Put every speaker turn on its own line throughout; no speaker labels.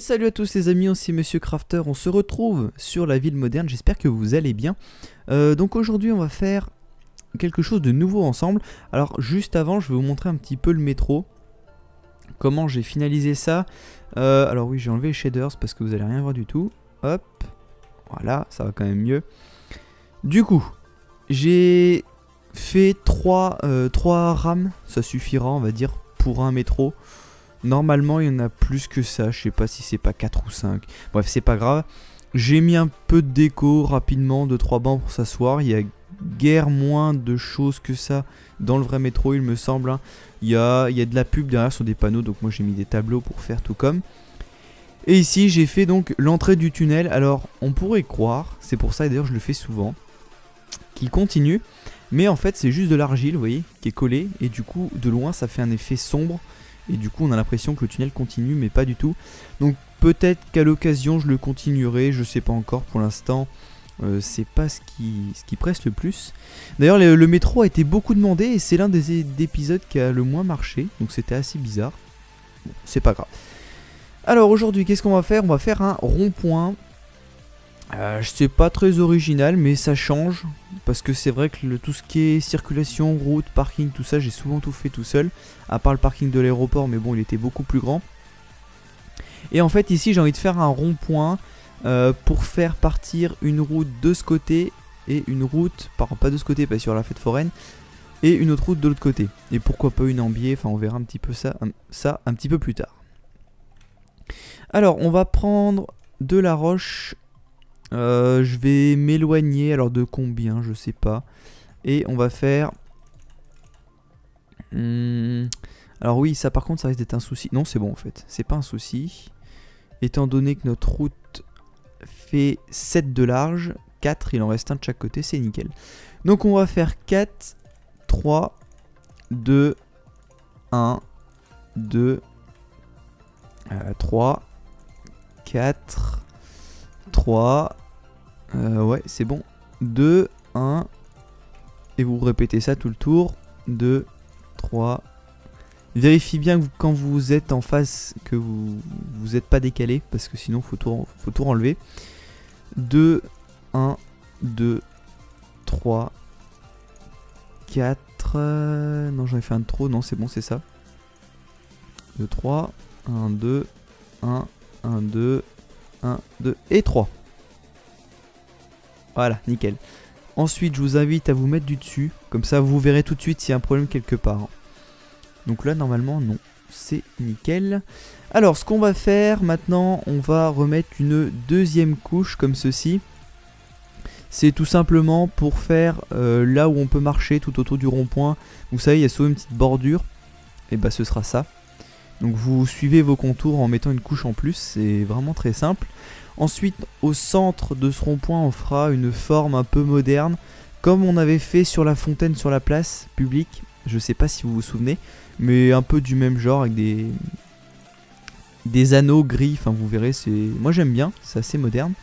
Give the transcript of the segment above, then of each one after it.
salut à tous les amis, aussi Monsieur Crafter, on se retrouve sur la ville moderne, j'espère que vous allez bien. Euh, donc aujourd'hui on va faire quelque chose de nouveau ensemble. Alors juste avant je vais vous montrer un petit peu le métro, comment j'ai finalisé ça. Euh, alors oui j'ai enlevé les shaders parce que vous allez rien voir du tout. Hop, voilà, ça va quand même mieux. Du coup, j'ai fait 3, 3 euh, rames, ça suffira on va dire pour un métro. Normalement, il y en a plus que ça. Je sais pas si c'est pas 4 ou 5. Bref, c'est pas grave. J'ai mis un peu de déco rapidement, 2-3 bancs pour s'asseoir. Il y a guère moins de choses que ça dans le vrai métro, il me semble. Hein. Il y a, il y a de la pub derrière sur des panneaux, donc moi j'ai mis des tableaux pour faire tout comme. Et ici, j'ai fait donc l'entrée du tunnel. Alors, on pourrait croire, c'est pour ça, et d'ailleurs je le fais souvent, qu'il continue. Mais en fait, c'est juste de l'argile, vous voyez, qui est collée. Et du coup, de loin, ça fait un effet sombre et du coup on a l'impression que le tunnel continue mais pas du tout. Donc peut-être qu'à l'occasion je le continuerai, je sais pas encore pour l'instant. Euh, c'est pas ce qui, ce qui presse le plus. D'ailleurs, le, métro a été beaucoup demandé et c'est l'un des, épisodes qui a le moins marché, donc c'était assez bizarre. c'est pas grave. Alors aujourd'hui, qu'est-ce qu'on va faire On va faire un rond-point euh, c'est pas très original, mais ça change. Parce que c'est vrai que le, tout ce qui est circulation, route, parking, tout ça, j'ai souvent tout fait tout seul. À part le parking de l'aéroport, mais bon, il était beaucoup plus grand. Et en fait, ici, j'ai envie de faire un rond-point euh, pour faire partir une route de ce côté et une route, pardon, pas de ce côté, pas sur la fête foraine, et une autre route de l'autre côté. Et pourquoi pas une en biais, enfin, on verra un petit peu ça, ça un petit peu plus tard. Alors, on va prendre de la roche euh, je vais m'éloigner, alors de combien, je sais pas. Et on va faire... Hmm, alors oui, ça par contre, ça risque d'être un souci. Non, c'est bon en fait, c'est pas un souci. Étant donné que notre route fait 7 de large, 4, il en reste un de chaque côté, c'est nickel. Donc on va faire 4, 3, 2, 1, 2, 3, 4, 3, euh, ouais, c'est bon. 2, 1. Et vous répétez ça tout le tour. 2, 3. vérifie bien que quand vous êtes en face que vous vous êtes pas décalé parce que sinon faut tout, faut tout enlever. 2, 1, 2, 3, 4. non, j'en ai fait un de trop. Non, c'est bon, c'est ça. 2, 3, 1, 2, 1, 1, 2, 1, 2 et 3. Voilà, nickel. Ensuite, je vous invite à vous mettre du dessus. Comme ça, vous verrez tout de suite s'il y a un problème quelque part. Donc là, normalement, non. C'est nickel. Alors, ce qu'on va faire maintenant, on va remettre une deuxième couche comme ceci. C'est tout simplement pour faire euh, là où on peut marcher tout autour du rond-point. Vous savez, il y a souvent une petite bordure. Et bah, ce sera ça. Donc vous suivez vos contours en mettant une couche en plus, c'est vraiment très simple. Ensuite, au centre de ce rond-point, on fera une forme un peu moderne, comme on avait fait sur la fontaine sur la place publique. Je sais pas si vous vous souvenez, mais un peu du même genre avec des des anneaux gris. Enfin, vous verrez, c'est moi j'aime bien, c'est assez moderne.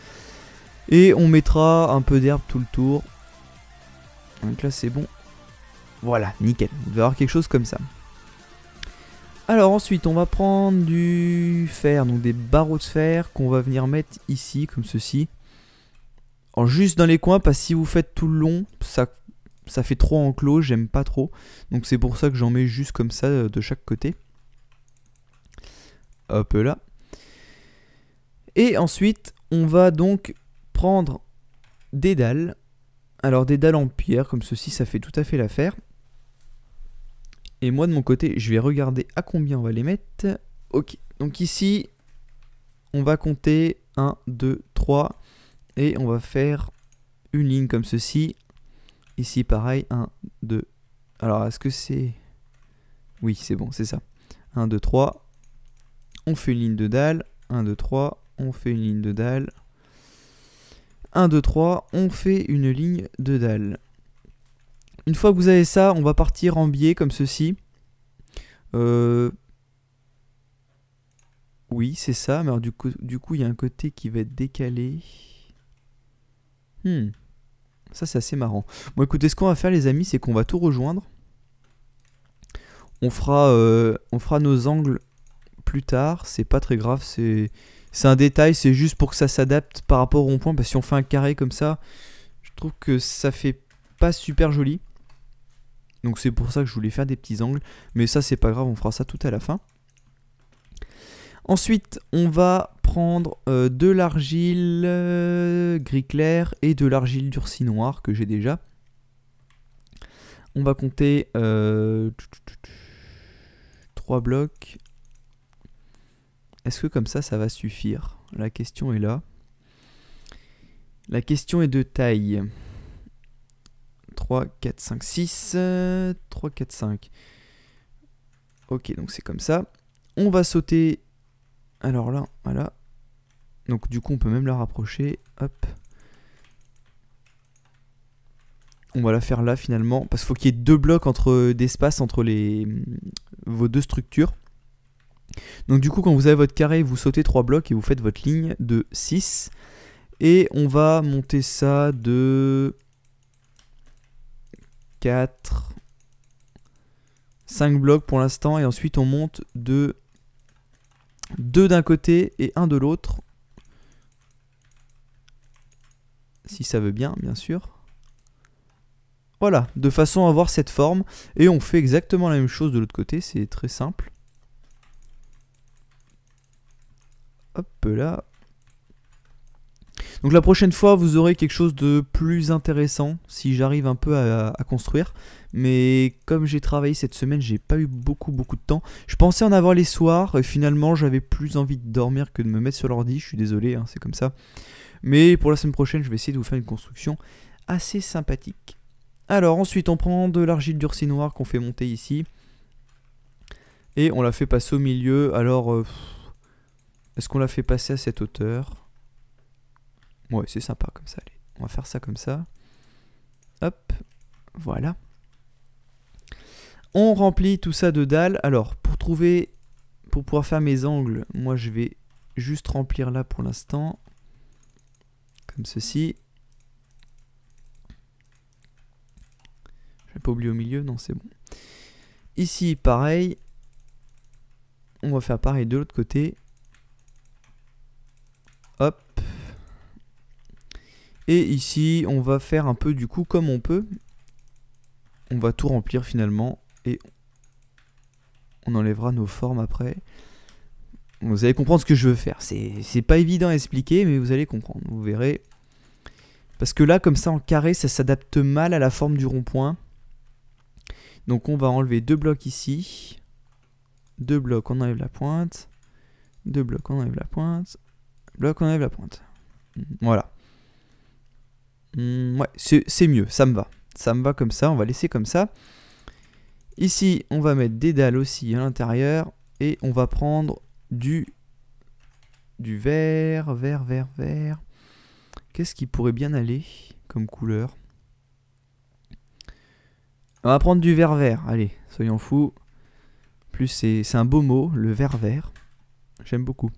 Et on mettra un peu d'herbe tout le tour. Donc là, c'est bon. Voilà, nickel. On va avoir quelque chose comme ça. Alors ensuite, on va prendre du fer, donc des barreaux de fer qu'on va venir mettre ici, comme ceci. juste dans les coins, parce que si vous faites tout le long, ça, ça fait trop enclos, j'aime pas trop. Donc c'est pour ça que j'en mets juste comme ça euh, de chaque côté. Hop là. Et ensuite, on va donc prendre des dalles. Alors des dalles en pierre, comme ceci, ça fait tout à fait l'affaire. Et moi de mon côté, je vais regarder à combien on va les mettre. Ok, donc ici, on va compter 1, 2, 3. Et on va faire une ligne comme ceci. Ici, pareil, 1, 2. Alors, est-ce que c'est... Oui, c'est bon, c'est ça. 1, 2, 3. On fait une ligne de dalle. 1, 2, 3. On fait une ligne de dalle. 1, 2, 3. On fait une ligne de dalle. Une fois que vous avez ça, on va partir en biais comme ceci. Euh, oui, c'est ça, mais du coup, il y a un côté qui va être décalé. Hmm. Ça, c'est assez marrant. Bon, écoutez, ce qu'on va faire, les amis, c'est qu'on va tout rejoindre. On fera, euh, on fera nos angles plus tard. C'est pas très grave, c'est un détail. C'est juste pour que ça s'adapte par rapport au rond-point. Parce que si on fait un carré comme ça, je trouve que ça fait pas super joli. Donc c'est pour ça que je voulais faire des petits angles, mais ça c'est pas grave, on fera ça tout à la fin. Ensuite, on va prendre euh, de l'argile euh, gris clair et de l'argile durci noir que j'ai déjà. On va compter 3 euh, blocs. Est-ce que comme ça, ça va suffire La question est là. La question est de taille. 3, 4, 5, 6, 3, 4, 5. Ok, donc c'est comme ça. On va sauter. Alors là, voilà. Donc du coup, on peut même la rapprocher. Hop. On va la faire là finalement. Parce qu'il faut qu'il y ait deux blocs entre d'espace entre les, mm, vos deux structures. Donc du coup, quand vous avez votre carré, vous sautez trois blocs et vous faites votre ligne de 6. Et on va monter ça de 4, 5 blocs pour l'instant. Et ensuite, on monte de 2 d'un côté et 1 de l'autre. Si ça veut bien, bien sûr. Voilà, de façon à avoir cette forme. Et on fait exactement la même chose de l'autre côté, c'est très simple. Hop là, donc la prochaine fois, vous aurez quelque chose de plus intéressant si j'arrive un peu à, construire. Mais comme j'ai travaillé cette semaine, j'ai pas eu beaucoup beaucoup de temps. Je pensais en avoir les soirs, et finalement j'avais plus envie de dormir que de me mettre sur l'ordi. Je suis désolé, hein, c'est comme ça. Mais pour la semaine prochaine, je vais essayer de vous faire une construction assez sympathique. Alors ensuite, on prend de l'argile durcie noire qu'on fait monter ici. Et on la fait passer au milieu. Alors, euh, est-ce qu'on la fait passer à cette hauteur Ouais, c'est sympa comme ça. Allez, on va faire ça comme ça. Hop, voilà. On remplit tout ça de dalles. Alors, pour trouver, pour pouvoir faire mes angles, moi je vais juste remplir là pour l'instant. Comme ceci. J'ai pas oublié au milieu, non c'est bon. Ici, pareil. On va faire pareil de l'autre côté. Et ici, on va faire un peu du coup comme on peut. On va tout remplir finalement et on enlèvera nos formes après. Vous allez comprendre ce que je veux faire. C'est pas évident à expliquer, mais vous allez comprendre. Vous verrez. Parce que là, comme ça, en carré, ça s'adapte mal à la forme du rond-point. Donc on va enlever deux blocs ici. Deux blocs, on enlève la pointe. Deux blocs, on enlève la pointe. Bloc, on enlève la pointe. Voilà. Mm, ouais, c'est mieux, ça me va. Ça me va comme ça, on va laisser comme ça. Ici, on va mettre des dalles aussi à l'intérieur. Et on va prendre du, du vert, vert, vert, vert. Qu'est-ce qui pourrait bien aller comme couleur On va prendre du vert, vert. Allez, soyons fous. Plus c'est un beau mot, le vert, vert. J'aime beaucoup.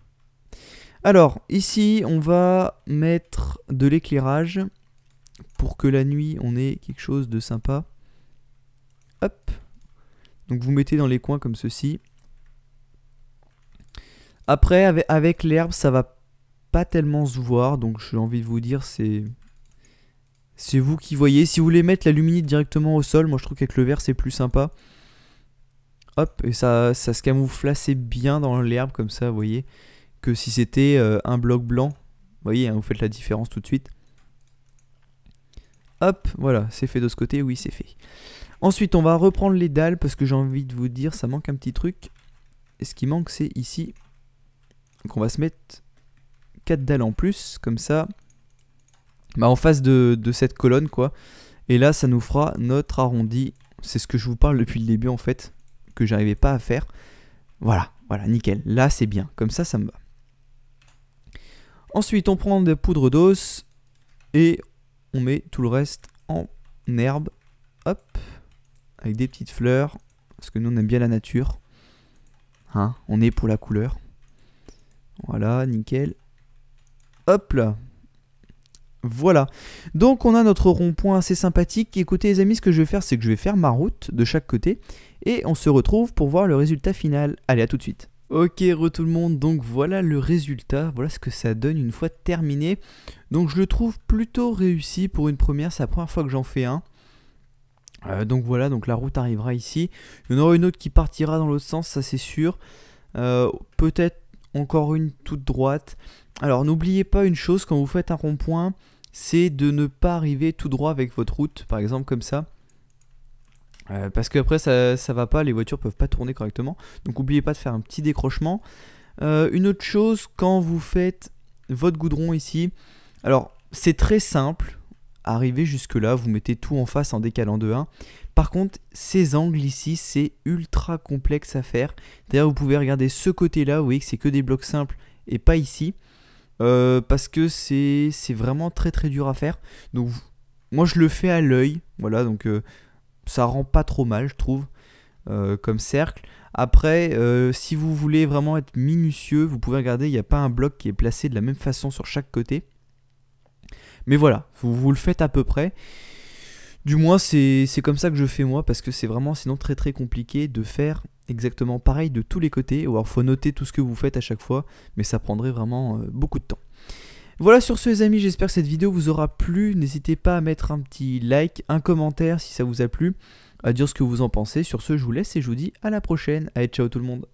Alors, ici, on va mettre de l'éclairage pour que la nuit on ait quelque chose de sympa. Hop. Donc vous mettez dans les coins comme ceci. Après avec, l'herbe ça va pas tellement se voir donc j'ai envie de vous dire c'est... C'est vous qui voyez. Si vous voulez mettre la luminite directement au sol, moi je trouve qu'avec le vert c'est plus sympa. Hop, et ça, ça se camoufle assez bien dans l'herbe comme ça, vous voyez. Que si c'était euh, un bloc blanc, vous voyez, hein, vous faites la différence tout de suite. Hop, voilà, c'est fait de ce côté, oui c'est fait. Ensuite, on va reprendre les dalles parce que j'ai envie de vous dire, ça manque un petit truc. Et ce qui manque, c'est ici. qu'on va se mettre 4 dalles en plus, comme ça. Bah, en face de, cette colonne, quoi. Et là, ça nous fera notre arrondi. C'est ce que je vous parle depuis le début, en fait, que j'arrivais pas à faire. Voilà, voilà, nickel. Là, c'est bien. Comme ça, ça me va. Ensuite, on prend des poudres d'os et on met tout le reste en herbe. Hop. Avec des petites fleurs. Parce que nous, on aime bien la nature. Hein, on est pour la couleur. Voilà, nickel. Hop là. Voilà. Donc on a notre rond-point assez sympathique. Écoutez les amis, ce que je vais faire, c'est que je vais faire ma route de chaque côté. Et on se retrouve pour voir le résultat final. Allez, à tout de suite. Ok, re tout le monde, donc voilà le résultat, voilà ce que ça donne une fois terminé. Donc je le trouve plutôt réussi pour une première, c'est la première fois que j'en fais un. Euh, donc voilà, donc la route arrivera ici. Il y en aura une autre qui partira dans l'autre sens, ça c'est sûr. Euh, peut-être encore une toute droite. Alors n'oubliez pas une chose, quand vous faites un rond-point, c'est de ne pas arriver tout droit avec votre route, par exemple comme ça. Euh, parce qu'après ça, ça va pas, les voitures peuvent pas tourner correctement. Donc n'oubliez pas de faire un petit décrochement. Euh, une autre chose, quand vous faites votre goudron ici, alors c'est très simple. Arriver jusque là, vous mettez tout en face en décalant de 1. Par contre, ces angles ici, c'est ultra complexe à faire. D'ailleurs, vous pouvez regarder ce côté-là, vous voyez que c'est que des blocs simples et pas ici. Euh, parce que c'est vraiment très très dur à faire. Donc moi je le fais à l'œil, voilà, donc ça rend pas trop mal, je trouve, euh, comme cercle. Après, euh, si vous voulez vraiment être minutieux, vous pouvez regarder, il n'y a pas un bloc qui est placé de la même façon sur chaque côté. Mais voilà, vous, le faites à peu près. Du moins, c'est comme ça que je fais moi, parce que c'est vraiment sinon très très compliqué de faire exactement pareil de tous les côtés. Ou Alors, faut noter tout ce que vous faites à chaque fois, mais ça prendrait vraiment euh, beaucoup de temps. Voilà sur ce les amis, j'espère que cette vidéo vous aura plu. N'hésitez pas à mettre un petit like, un commentaire si ça vous a plu, à dire ce que vous en pensez. Sur ce, je vous laisse et je vous dis à la prochaine. Allez, ciao tout le monde.